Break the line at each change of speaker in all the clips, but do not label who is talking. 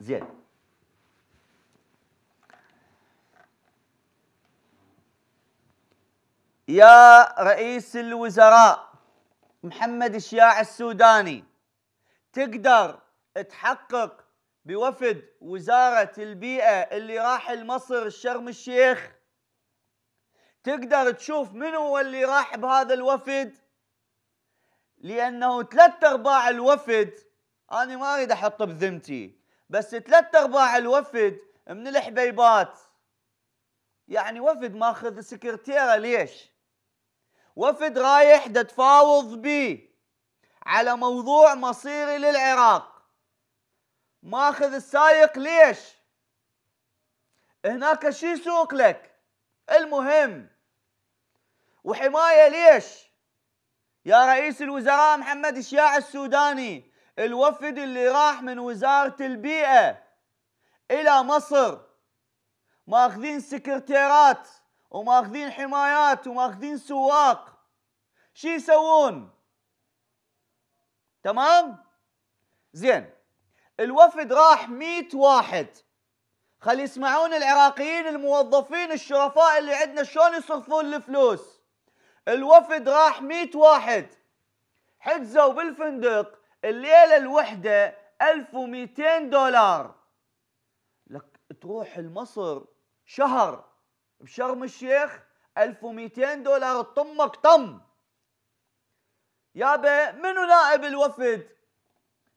زياد يا رئيس الوزراء محمد الشياع السوداني تقدر تحقق بوفد وزارة البيئة اللي راح لمصر الشرم الشيخ تقدر تشوف من هو اللي راح بهذا الوفد لأنه ثلاثة أرباع الوفد أنا ما أريد أحطه بذمتي بس ثلاث ارباع الوفد من الحبيبات يعني وفد ماخذ سكرتيره ليش؟ وفد رايح تفاوض بي على موضوع مصيري للعراق ماخذ السايق ليش؟ هناك شي يسوق لك المهم وحمايه ليش؟ يا رئيس الوزراء محمد الشياع السوداني الوفد اللي راح من وزارة البيئة إلى مصر ماخذين سكرتيرات وماخذين حمايات وماخذين سواق شو يسوون؟ تمام؟ زين الوفد راح 100 واحد خلي يسمعون العراقيين الموظفين الشرفاء اللي عندنا شلون يصرفون الفلوس الوفد راح 100 واحد حجزوا بالفندق الليله الوحده 1200 دولار لك تروح لمصر شهر بشرم الشيخ 1200 دولار طمك طم يابا منو نائب الوفد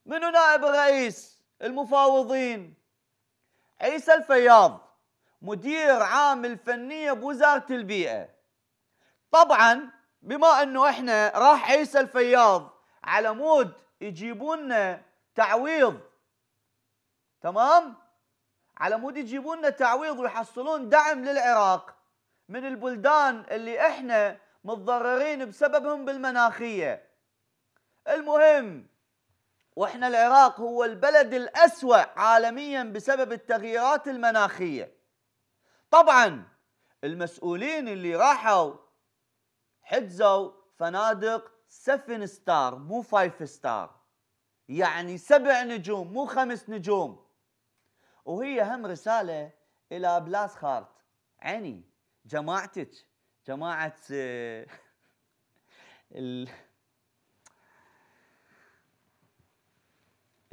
منو نائب الرئيس المفاوضين عيسى الفياض مدير عام الفنيه بوزاره البيئه طبعا بما انه احنا راح عيسى الفياض على مود يجيبون تعويض تمام على مود يجيبون تعويض ويحصلون دعم للعراق من البلدان اللي احنا متضررين بسببهم بالمناخيه المهم واحنا العراق هو البلد الاسوا عالميا بسبب التغييرات المناخيه طبعا المسؤولين اللي راحوا حجزوا فنادق 7 ستار مو 5 ستار يعني سبع نجوم مو خمس نجوم وهي هم رسالة إلى بلاس خارت عيني جماعتك جماعة آه، ال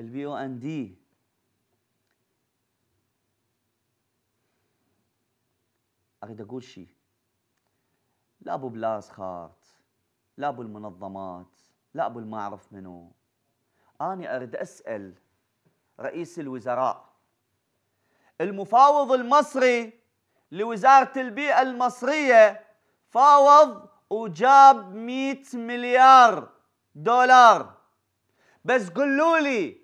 البي او ان دي اريد اقول شيء لا ابو بلاس خارت لا ابو المنظمات لا ابو ما اعرف منو انا اريد اسال رئيس الوزراء المفاوض المصري لوزاره البيئه المصريه فاوض وجاب 100 مليار دولار بس قولوا لي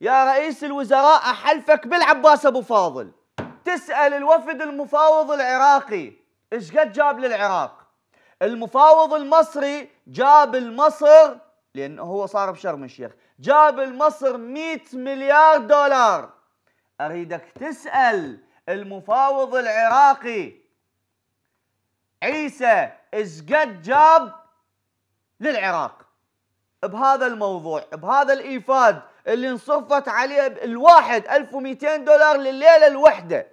يا رئيس الوزراء احلفك بالعباس ابو فاضل تسال الوفد المفاوض العراقي ايش قد جاب للعراق المفاوض المصري جاب المصر لأنه هو صار بشرم الشيخ جاب المصر 100 مليار دولار أريدك تسأل المفاوض العراقي عيسى إسقد جاب للعراق بهذا الموضوع بهذا الإيفاد اللي انصرفت عليه الواحد 1200 دولار لليلة الوحدة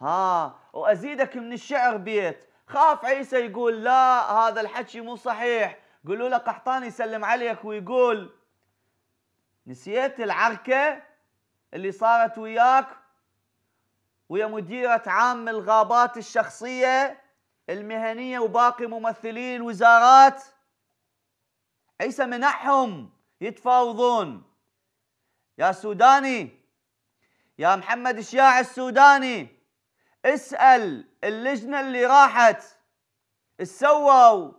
ها وأزيدك من الشعر بيت خاف عيسى يقول لا هذا الحكي مو صحيح قولوا له قحطان يسلم عليك ويقول نسيت العركة اللي صارت وياك ويا مديرة عام الغابات الشخصية المهنية وباقي ممثلي الوزارات عيسى منحهم يتفاوضون يا سوداني يا محمد الشياع السوداني اسأل اللجنة اللي راحت سووا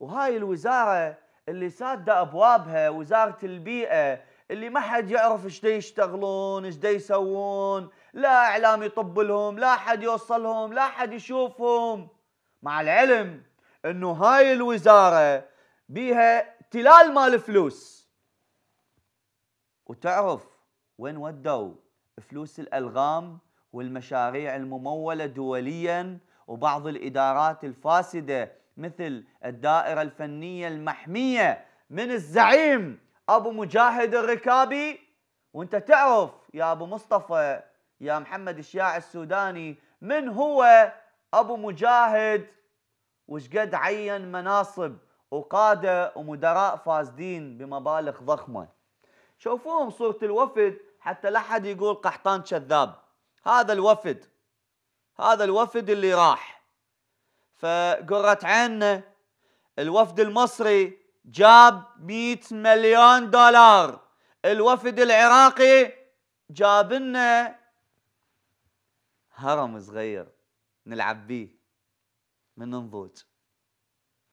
وهاي الوزارة اللي سادة أبوابها وزارة البيئة اللي ما حد يعرف ايش يشتغلون ايش يسوون لا اعلام يطب لهم لا حد يوصلهم لا حد يشوفهم مع العلم انه هاي الوزارة بيها تلال مال فلوس وتعرف وين ودوا فلوس الالغام والمشاريع الممولة دوليا وبعض الإدارات الفاسدة مثل الدائرة الفنية المحمية من الزعيم أبو مجاهد الركابي وانت تعرف يا أبو مصطفى يا محمد الشياع السوداني من هو أبو مجاهد وشقد عين مناصب وقادة ومدراء فاسدين بمبالغ ضخمة شوفوهم صورة الوفد حتى لا حد يقول قحطان كذاب هذا الوفد هذا الوفد اللي راح فقرت عنا الوفد المصري جاب 100 مليون دولار الوفد العراقي جاب لنا هرم صغير نلعب بيه من ننضج